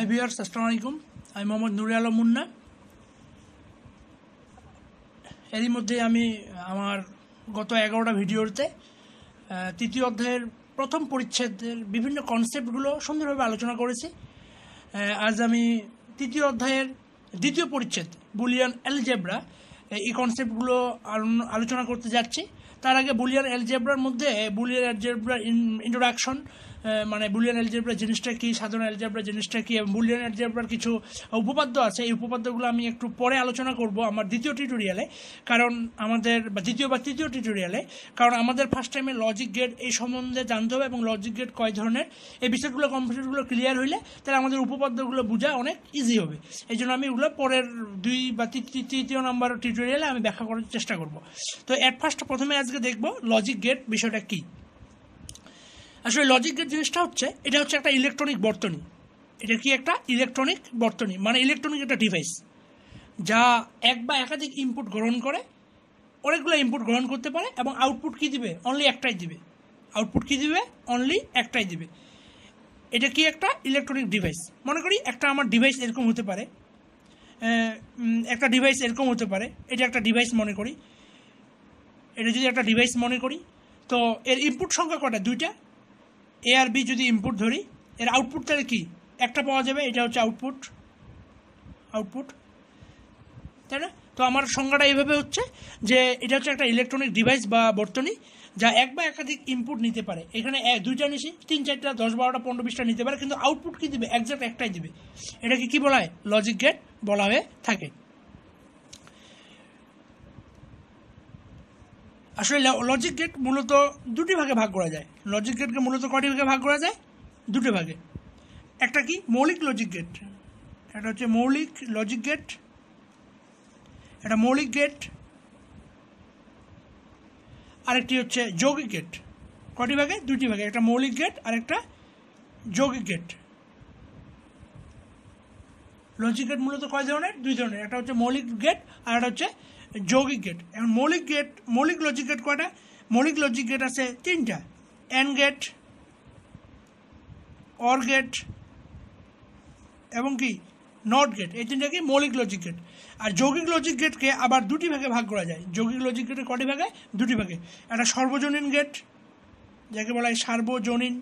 high viewers আসসালামু আলাইকুম আমি মোহাম্মদ নুরে আলম মুন্না এরই মধ্যে আমি আমার গত এগারোটা ভিডিওতে তৃতীয় অধ্যায়ের প্রথম পরিচ্ছেদের বিভিন্ন কনসেপ্টগুলো সুন্দরভাবে আলোচনা করেছি আজ আমি তৃতীয় অধ্যায়ের দ্বিতীয় পরিচ্ছেদ বুলিয়ান অ্যালজেব্রা এই কনসেপ্টগুলো আলোচনা করতে যাচ্ছি তার আগে বুলিয়ান অ্যালজেব্রার মধ্যে বুলিয়ান অ্যালজেব্রা ইন্ট্রোডাকশন মানে বুলিয়ান অ্যালজেব্রা জিনিসটা কী সাধারণ অ্যালজেব্রা জিনিসটা কী এবং বুলিয়ান অ্যালজেব্রার কিছু উপপাদ্য আছে এই উপপাদ্যগুলো আমি একটু পরে আলোচনা করব আমার দ্বিতীয় টিউটোরিয়ালে কারণ আমাদের বা দ্বিতীয় বা তৃতীয় টিউটোরিয়ালে কারণ আমাদের ফার্স্ট টাইমে লজিক গেট এই সম্বন্ধে জানতে হবে এবং লজিক গেট কয় ধরনের এই বিষয়গুলো কম্পিউটারগুলো ক্লিয়ার হইলে তাহলে আমাদের উপপাদ্যগুলো বোঝা অনেক ইজি হবে এই জন্য আমি ওগুলো পরের দুই বা তৃতীয় নম্বর টিউটোরিয়ালে আমি ব্যাখ্যা করার চেষ্টা করব তো অ্যাট ফার্স্ট প্রথমে আজকে দেখব লজিক গেট বিষয়টা কী আসলে লজিকের জিনিসটা হচ্ছে এটা হচ্ছে একটা ইলেকট্রনিক বর্তনী এটা কি একটা ইলেকট্রনিক বর্তনী মানে ইলেকট্রনিক একটা ডিভাইস যা এক বা একাধিক ইনপুট গ্রহণ করে অনেকগুলো ইনপুট গ্রহণ করতে পারে এবং আউটপুট কী দিবে অনলি একটাই দিবে আউটপুট কী দিবে অনলি একটাই দিবে এটা কি একটা ইলেকট্রনিক ডিভাইস মনে করি একটা আমার ডিভাইস এরকম হতে পারে একটা ডিভাইস এরকম হতে পারে এটা একটা ডিভাইস মনে করি এটা যদি একটা ডিভাইস মনে করি তো এর ইনপুট সংখ্যা কটা দুইটা এ আর বি যদি ইনপুট ধরি এর আউটপুট তাহলে কী একটা পাওয়া যাবে এটা হচ্ছে আউটপুট আউটপুট তাই না তো আমার সংজ্ঞাটা এইভাবে হচ্ছে যে এটা হচ্ছে একটা ইলেকট্রনিক ডিভাইস বা বর্তনী যা এক বা একাধিক ইনপুট নিতে পারে এখানে দুইটা নিশি তিন চারটা দশ বারোটা পনেরো বিশটা নিতে পারে কিন্তু আউটপুট কী দিবে একজ্যাক্ট একটাই দিবে এটাকে কী বলা হয় লজিক গেট বলা হয়ে থাকে আসলে লজিক গেট মূলত দুটি ভাগে ভাগ করা যায় লজিক গেটকে মূলত কটি ভাগে ভাগ করা যায় দুটি ভাগে একটা কি মৌলিক লজিক গেট একটা হচ্ছে মৌলিক লজিক গেট একটা মৌলিক গেট আরেকটি হচ্ছে যৌগিক গেট কটি ভাগে দুটি ভাগে একটা মৌলিক গেট আর একটা যৌগিক গেট লজিক গেট মূলত কয় ধরনের দুই ধরনের একটা হচ্ছে মৌলিক গেট আর একটা হচ্ছে যৌগিক গেট এবং মৌলিক গেট মৌলিক লজিক গেট কয়টা মৌলিক লজিক গেট আছে তিনটা এন গেট অর গেট এবং কি নট গেট এই তিনটা কি মৌলিক লজিক গেট আর যৌগিক লজিক গেটকে আবার দুটি ভাগে ভাগ করা যায় যৌগিক লজিক গেটের কটি ভাগে দুটি ভাগে একটা সর্বজনীন গেট যাকে বলা হয় সার্বজনীন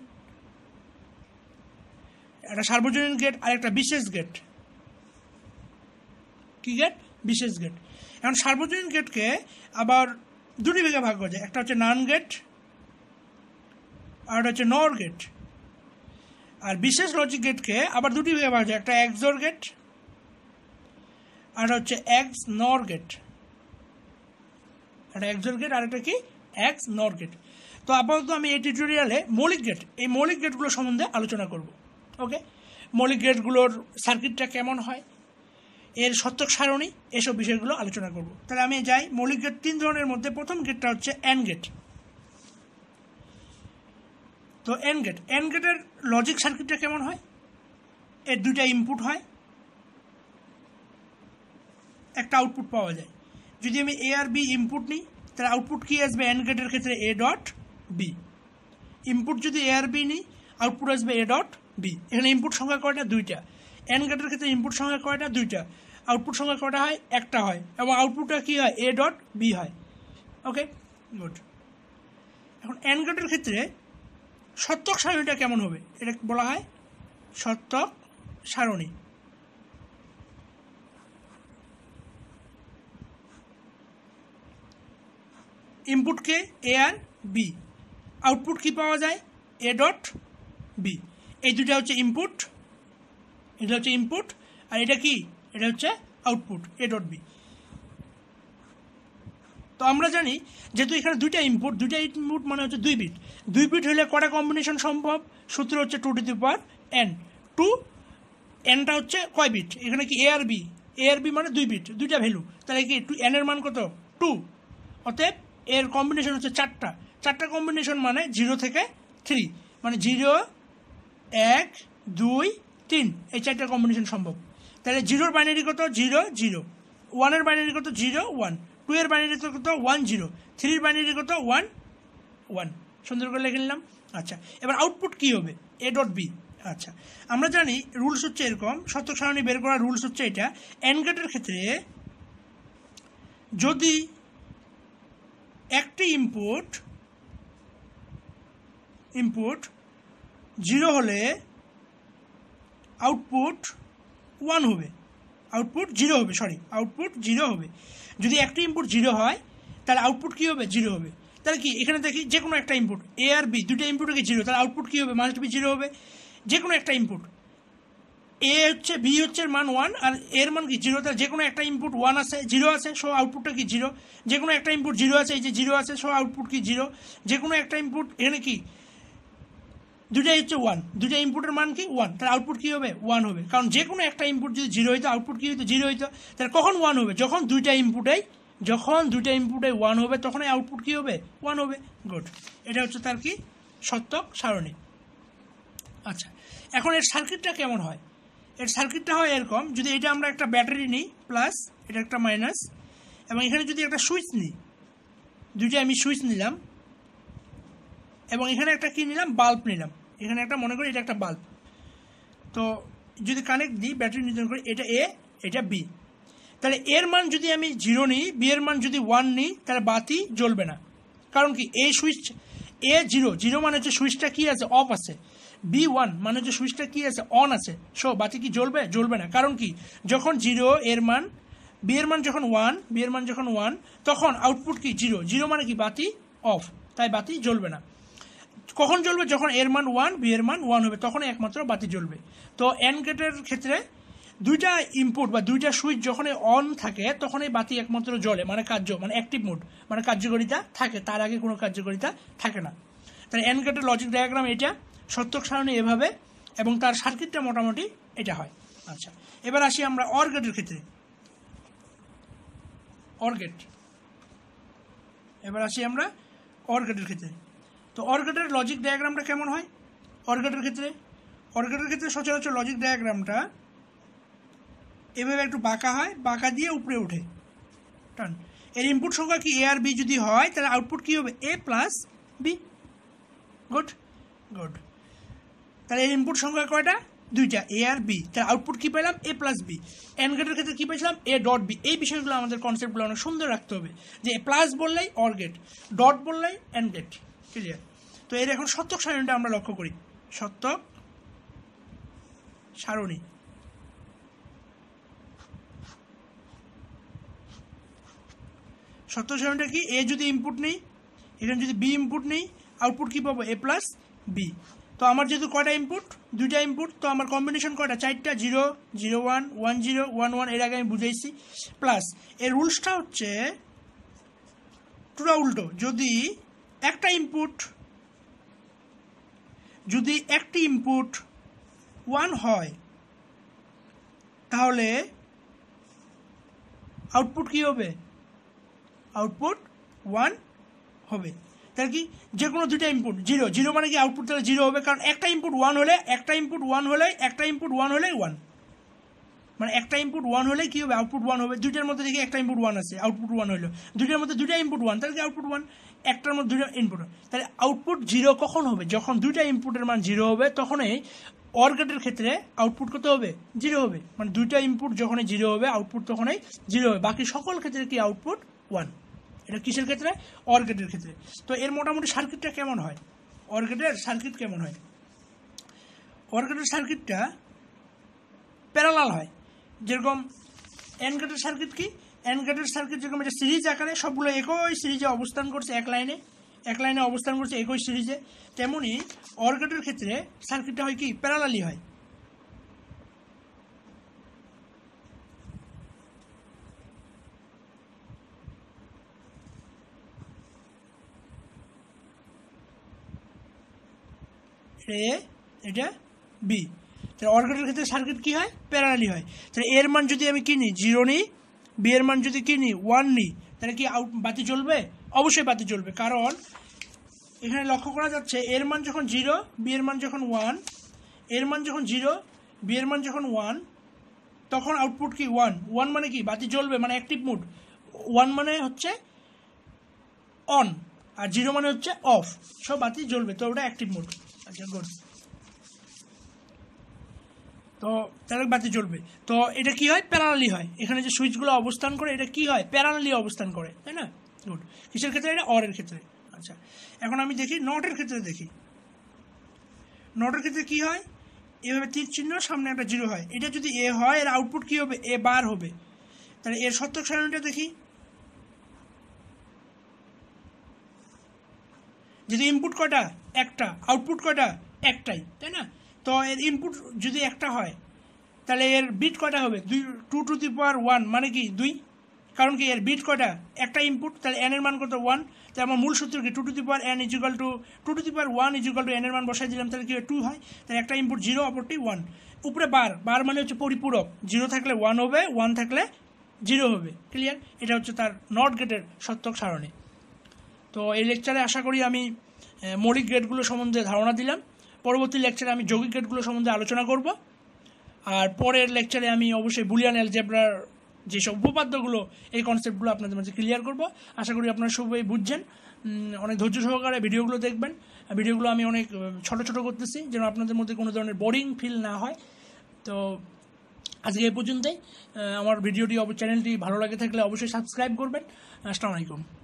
একটা সার্বজনীন গেট আর একটা বিশেষ গেট কি গেট বিশেষ গেট এখন সার্বজনীন গেটকে আবার দুটি ভাগে ভাগ করা যায় একটা হচ্ছে নান গেট আর একটা হচ্ছে নর গেট আর বিশেষ লজিক গেটকে আবার দুটি ভাগে ভাগ যায় একটা এক্সোর গেট আর হচ্ছে এক্স নর গেট একটা এক্সোর গেট আর একটা কি এক্স নর গেট তো আপাতত আমি এই টিউটোরিয়ালে মৌলিক গেট এই মৌলিক গেটগুলো সম্বন্ধে আলোচনা করব ওকে মৌলিক গেটগুলোর সার্কিটটা কেমন হয় এর সত্যক সারণী এসব বিষয়গুলো আলোচনা করব তাহলে আমি যাই মৌলিক গেট তিন ধরনের মধ্যে প্রথম গেটটা হচ্ছে অ্যান্ড গেট তো এন গেট এন গেটের লজিক সার্কিটটা কেমন হয় এর দুইটা ইনপুট হয় একটা আউটপুট পাওয়া যায় যদি আমি এ আর বি ইনপুট নিই তাহলে আউটপুট কী আসবে এন গেটের ক্ষেত্রে এ ডট বি ইনপুট যদি এ আর বি নিই আউটপুট আসবে এ ডট বি এখানে ইনপুট সংখ্যা কয়টা দুইটা এন গেটের ক্ষেত্রে ইনপুট সংখ্যা কয়টা দুইটা আউটপুট সংখ্যা কটা হয় একটা হয় এবং আউটপুটটা কী হয় এ ডট বি হয় ওকে গুড এখন অ্যানগ্রেডের ক্ষেত্রে সত্যক সারণীটা কেমন হবে এটা বলা হয় সত্যক সারণী ইনপুটকে এ আর বি আউটপুট কি পাওয়া যায় এ ডট বি এই দুটা হচ্ছে ইনপুট এটা হচ্ছে ইনপুট আর এটা কি এটা হচ্ছে আউটপুট এ ডট বি তো আমরা জানি যেহেতু এখানে দুইটা ইনপুট দুইটা ইনপুট মানে হচ্ছে দুই বিট দুই বিট হলে কটা কম্বিনেশন সম্ভব সূত্র হচ্ছে two to the power N two এনটা হচ্ছে কয় বিট এখানে কি এ আর বি এ আর বি মানে দুই বিট দুইটা ভ্যালু তাহলে কি টু এনের মান কত টু অতএব এর কম্বিনেশন হচ্ছে চারটা চারটা কম্বিনেশন মানে জিরো থেকে থ্রি মানে জিরো এক দুই তিন এই চারটা কম্বিনেশন সম্ভব তাহলে জিরোর বাইনারি কত জিরো জিরো ওয়ানের বাইনারি কত জিরো ওয়ান টু এর বাইনারি কত ওয়ান জিরো থ্রির বাইনারি কত ওয়ান ওয়ান সুন্দর করে লিখে নিলাম আচ্ছা এবার আউটপুট কী হবে এ ডট বি আচ্ছা আমরা জানি রুলস হচ্ছে এরকম শতক সারণী বের করার রুলস হচ্ছে এটা অ্যানগেটের ক্ষেত্রে যদি একটি ইনপুট ইনপুট জিরো হলে আউটপুট ওয়ান হবে আউটপুট জিরো হবে সরি আউটপুট জিরো হবে যদি একটা ইনপুট জিরো হয় তাহলে আউটপুট কী হবে জিরো হবে তাহলে কি এখানে দেখি যে কোনো একটা ইনপুট এ আর বি দুটো ইনপুট কি জিরো তাহলে আউটপুট কী হবে মাস্ট বি জিরো হবে যে কোনো একটা ইনপুট এ হচ্ছে বি হচ্ছে মান ওয়ান আর এর মান কি জিরো তাহলে যে কোনো একটা ইনপুট ওয়ান আছে জিরো আছে সো আউটপুটটা কি জিরো যে কোনো একটা ইনপুট জিরো আছে এই যে জিরো আছে সো আউটপুট কি জিরো যে কোনো একটা ইনপুট এখানে কি দুটাই হচ্ছে ওয়ান দুটা ইনপুটের মান কি ওয়ান তার আউটপুট কী হবে ওয়ান হবে কারণ যে কোনো একটা ইনপুট যদি জিরো হইতো আউটপুট কী হইতো জিরো হইতো তাহলে কখন ওয়ান হবে যখন দুইটা ইনপুটেই যখন দুইটা ইনপুটে ওয়ান হবে তখন আউটপুট কী হবে ওয়ান হবে গুড এটা হচ্ছে তার কি সত্যক সারণী আচ্ছা এখন এর সার্কিটটা কেমন হয় এর সার্কিটটা হয় এরকম যদি এটা আমরা একটা ব্যাটারি নিই প্লাস এটা একটা মাইনাস এবং এখানে যদি একটা সুইচ নিই দুইটা আমি সুইচ নিলাম এবং এখানে একটা কী নিলাম বাল্ব নিলাম এখানে একটা মনে করি এটা একটা বাল্ব তো যদি কানেক্ট দিই ব্যাটারি নির্ধারণ করি এটা এ এটা বি তাহলে এর মান যদি আমি জিরো নিই বি এর মান যদি ওয়ান নিই তাহলে বাতি জ্বলবে না কারণ কি এই সুইচ এ জিরো জিরো মানে হচ্ছে সুইচটা কী আছে অফ আছে বি ওয়ান মানে হচ্ছে সুইচটা কী আছে অন আছে সো বাতি কি জ্বলবে জ্বলবে না কারণ কি যখন জিরো এর মান বি এর মান যখন ওয়ান বি এর মান যখন ওয়ান তখন আউটপুট কি জিরো জিরো মানে কি বাতি অফ তাই বাতি জ্বলবে না কখন জ্বলবে যখন এর মান ওয়ান বি এর মান ওয়ান হবে তখন একমাত্র বাতি জ্বলবে তো এন গেটের ক্ষেত্রে দুইটা ইনপুট বা দুইটা সুইচ যখন অন থাকে তখন এই বাতি একমাত্র জ্বলে মানে কার্য মানে অ্যাক্টিভ মোড মানে কার্যকারিতা থাকে তার আগে কোনো কার্যকারিতা থাকে না তাহলে এন গেটের লজিক ডায়াগ্রাম এটা সত্যক সারণী এভাবে এবং তার সার্কিটটা মোটামুটি এটা হয় আচ্ছা এবার আসি আমরা অর গেটের ক্ষেত্রে অর গেট এবার আসি আমরা অর গেটের ক্ষেত্রে তো অর্গেটের লজিক ডায়াগ্রামটা কেমন হয় অর্গেটের ক্ষেত্রে অর্গেটের ক্ষেত্রে সচরাচর লজিক ডায়াগ্রামটা এভাবে একটু বাঁকা হয় বাঁকা দিয়ে উপরে উঠে টান এর ইনপুট সংখ্যা কি এ আর বি যদি হয় তাহলে আউটপুট কী হবে A plus B good good তাহলে এর ইনপুট সংখ্যা কয়টা দুইটা এ আর বি তার আউটপুট কী পেলাম এ প্লাস বি অ্যান্ড গেটের ক্ষেত্রে কী পেয়েছিলাম এ ডট বি এই বিষয়গুলো আমাদের কনসেপ্টগুলো অনেক সুন্দর রাখতে হবে যে প্লাস বললেই অর গেট ডট বললেই অ্যান্ড গেট ক্লিয়ার তো এর এখন সত্যক সারণীটা আমরা লক্ষ্য করি সত্যক সারণী সত্য সারণীটা কি এ যদি ইনপুট নেই এখানে যদি বি ইনপুট নেই আউটপুট কী পাবো এ প্লাস বি তো আমার যেহেতু কয়টা ইনপুট দুইটা ইনপুট তো আমার কম্বিনেশন কয়টা চারটা zero zero one one zero one one এর আগে আমি বুঝাইছি প্লাস এর রুলসটা হচ্ছে টুরা উল্টো যদি একটা ইনপুট যদি একটি ইনপুট ওয়ান হয় তাহলে আউটপুট কী হবে আউটপুট ওয়ান হবে তাহলে কি যে কোনো দুটা ইনপুট জিরো জিরো মানে কি আউটপুট তাহলে জিরো হবে কারণ একটা ইনপুট ওয়ান হলে একটা ইনপুট ওয়ান হলে একটা ইনপুট ওয়ান হলেই ওয়ান মানে একটা ইনপুট ওয়ান হলে কী হবে আউটপুট ওয়ান হবে দুইটার মধ্যে দেখি একটা ইনপুট ওয়ান আছে আউটপুট ওয়ান হলো দুইটার মধ্যে দুইটা ইনপুট ওয়ান তাহলে কি আউটপুট ওয়ান একটার মধ্যে দুইটা ইনপুট তাহলে আউটপুট জিরো কখন হবে যখন দুইটা ইনপুটের মান জিরো হবে তখনই অর গেটের ক্ষেত্রে আউটপুট কত হবে জিরো হবে মানে দুইটা ইনপুট যখনই জিরো হবে আউটপুট তখনই জিরো হবে বাকি সকল ক্ষেত্রে কি আউটপুট ওয়ান এটা কিসের ক্ষেত্রে অর গেটের ক্ষেত্রে তো এর মোটামুটি সার্কিটটা কেমন হয় অর গেটের সার্কিট কেমন হয় অর গেটের সার্কিটটা প্যারালাল হয় যেরকম এনগেটেড সার্কিট কি এনগেটেড সার্কিট যেরকম এটা সিরিজ আকারে সবগুলো একই সিরিজে অবস্থান করছে এক লাইনে এক লাইনে অবস্থান করছে একই সিরিজে তেমনি অর্গেটের ক্ষেত্রে সার্কিটটা হয় কি প্যারালালি হয় এ এটা বি তাহলে অর্গেটের ক্ষেত্রে সার্কিট কী হয় প্যারালি হয় তাহলে এর মান যদি আমি কিনি জিরো নিই বি এর মান যদি কিনি ওয়ান নিই তাহলে কি আউট বাতি চলবে অবশ্যই বাতি চলবে কারণ এখানে লক্ষ্য করা যাচ্ছে এর মান যখন জিরো বি এর মান যখন ওয়ান এর মান যখন জিরো বি এর মান যখন ওয়ান তখন আউটপুট কি ওয়ান ওয়ান মানে কি বাতি জ্বলবে মানে অ্যাক্টিভ মুড ওয়ান মানে হচ্ছে অন আর জিরো মানে হচ্ছে অফ সব বাতি জ্বলবে তো ওটা অ্যাক্টিভ মুড আচ্ছা গুড তো তাহলে বাতি জ্বলবে তো এটা কি হয় প্যারালি হয় এখানে যে সুইচগুলো অবস্থান করে এটা কি হয় প্যারালি অবস্থান করে তাই না গুড কিসের ক্ষেত্রে এটা অরের ক্ষেত্রে আচ্ছা এখন আমি দেখি নটের ক্ষেত্রে দেখি নটের ক্ষেত্রে কি হয় এভাবে তীর চিহ্ন সামনে একটা জিরো হয় এটা যদি এ হয় এর আউটপুট কি হবে এ বার হবে তাহলে এর সত্যক সারণীটা দেখি যদি ইনপুট কটা একটা আউটপুট কটা একটাই তাই না তো এর ইনপুট যদি একটা হয় তাহলে এর বিট কটা হবে দুই two to the power one মানে কি দুই কারণ কি এর বিট কটা একটা ইনপুট তাহলে এন এর মান কত ওয়ান তাহলে আমার মূল সূত্র কি two to the power N equal to two to the power one equal to N এর মান বসাই দিলাম তাহলে কি টু হয় তাহলে একটা ইনপুট জিরো অপরটি ওয়ান উপরে বার বার মানে হচ্ছে পরিপূরক জিরো থাকলে ওয়ান হবে ওয়ান থাকলে জিরো হবে ক্লিয়ার এটা হচ্ছে তার নট গেটের সত্যক সারণে তো এই লেকচারে আশা করি আমি মৌলিক গেটগুলো সম্বন্ধে ধারণা দিলাম পরবর্তী লেকচারে আমি যৌগিক গেটগুলো সম্বন্ধে আলোচনা করব আর পরের লেকচারে আমি অবশ্যই বুলিয়ান অ্যালজেব্রার যেসব উপপাদ্যগুলো এই কনসেপ্টগুলো আপনাদের মাঝে ক্লিয়ার করব আশা করি আপনারা সবাই বুঝছেন অনেক ধৈর্য সহকারে ভিডিওগুলো দেখবেন ভিডিওগুলো আমি অনেক ছোট ছোট করতেছি যেন আপনাদের মধ্যে কোনো ধরনের বোরিং ফিল না হয় তো আজকে এ পর্যন্তই আমার ভিডিওটি চ্যানেলটি ভালো লাগে থাকলে অবশ্যই সাবস্ক্রাইব করবেন আসসালামু আলাইকুম